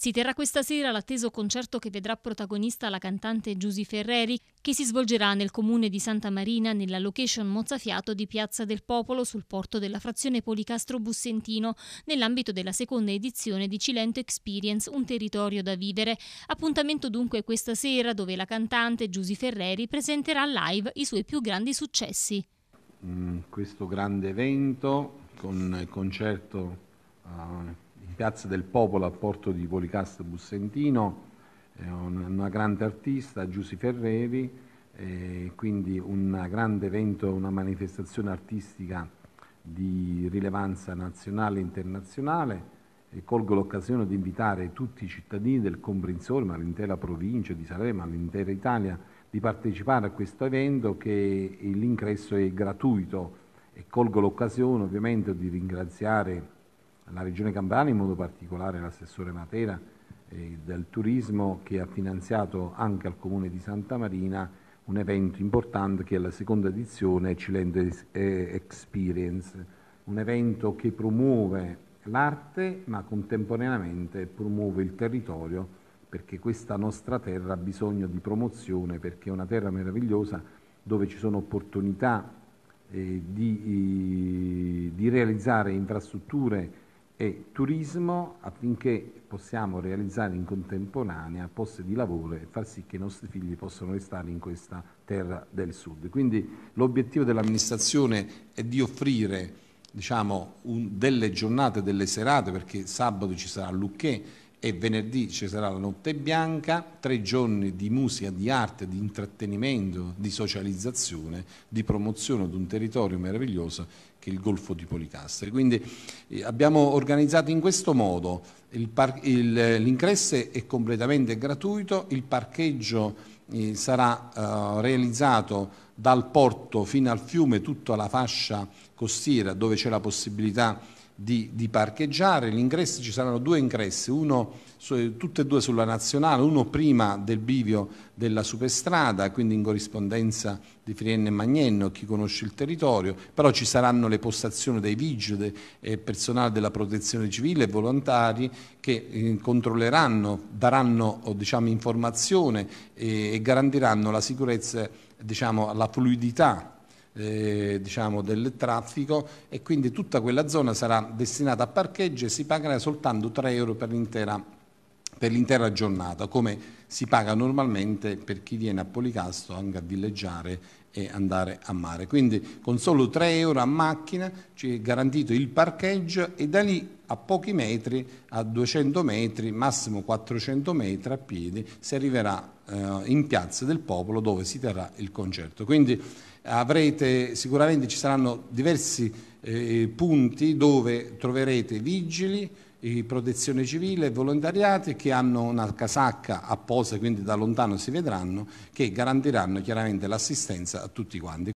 Si terrà questa sera l'atteso concerto che vedrà protagonista la cantante Giusy Ferreri, che si svolgerà nel comune di Santa Marina nella location mozzafiato di Piazza del Popolo sul porto della frazione Policastro Bussentino, nell'ambito della seconda edizione di Cilento Experience, un territorio da vivere. Appuntamento dunque questa sera dove la cantante Giusy Ferreri presenterà live i suoi più grandi successi. Mm, questo grande evento con il concerto uh in Piazza del Popolo a Porto di Policastro Bussentino, una grande artista, Giussi Ferreri, quindi un grande evento, una manifestazione artistica di rilevanza nazionale e internazionale e colgo l'occasione di invitare tutti i cittadini del Comprensore, ma l'intera provincia di Salerno, ma l'intera Italia, di partecipare a questo evento che l'ingresso è gratuito e colgo l'occasione ovviamente di ringraziare la Regione Campania, in modo particolare l'assessore Matera eh, del turismo che ha finanziato anche al Comune di Santa Marina un evento importante che è la seconda edizione Cilento eh, Experience, un evento che promuove l'arte ma contemporaneamente promuove il territorio perché questa nostra terra ha bisogno di promozione perché è una terra meravigliosa dove ci sono opportunità eh, di, eh, di realizzare infrastrutture e turismo affinché possiamo realizzare in contemporanea posti di lavoro e far sì che i nostri figli possano restare in questa terra del sud. Quindi l'obiettivo dell'amministrazione è di offrire diciamo, un, delle giornate, delle serate, perché sabato ci sarà Lucchè, e venerdì ci sarà la notte bianca, tre giorni di musica, di arte, di intrattenimento, di socializzazione, di promozione di un territorio meraviglioso che è il Golfo di Policastri. Quindi eh, abbiamo organizzato in questo modo, eh, l'ingresso è completamente gratuito, il parcheggio eh, sarà realizzato dal porto fino al fiume, tutta la fascia costiera dove c'è la possibilità di, di parcheggiare. L'ingresso ci saranno due ingressi, uno su, tutte e due sulla nazionale, uno prima del bivio della superstrada, quindi in corrispondenza di Frienne e Magnenno, chi conosce il territorio, però ci saranno le postazioni dei vigili e personale della protezione civile e volontari che eh, controlleranno, daranno oh, diciamo, informazione e, e, garantiranno la sicurezza, diciamo, la fluidità eh, diciamo, del traffico e quindi tutta quella zona sarà destinata a parcheggio e si pagherà soltanto 3 euro per l'intera per l'intera giornata, come si paga normalmente per chi viene a Policasto anche a villeggiare e andare a mare. Quindi con solo 3 euro a macchina ci è garantito il parcheggio e da lì a pochi metri, a 200 metri, massimo 400 metri a piedi, si arriverà eh, in Piazza del Popolo dove si terrà il concerto. Quindi avrete, sicuramente ci saranno diversi eh, punti dove troverete vigili, di protezione civile e volontariati che hanno una casacca apposta, quindi da lontano si vedranno, che garantiranno chiaramente l'assistenza a tutti quanti.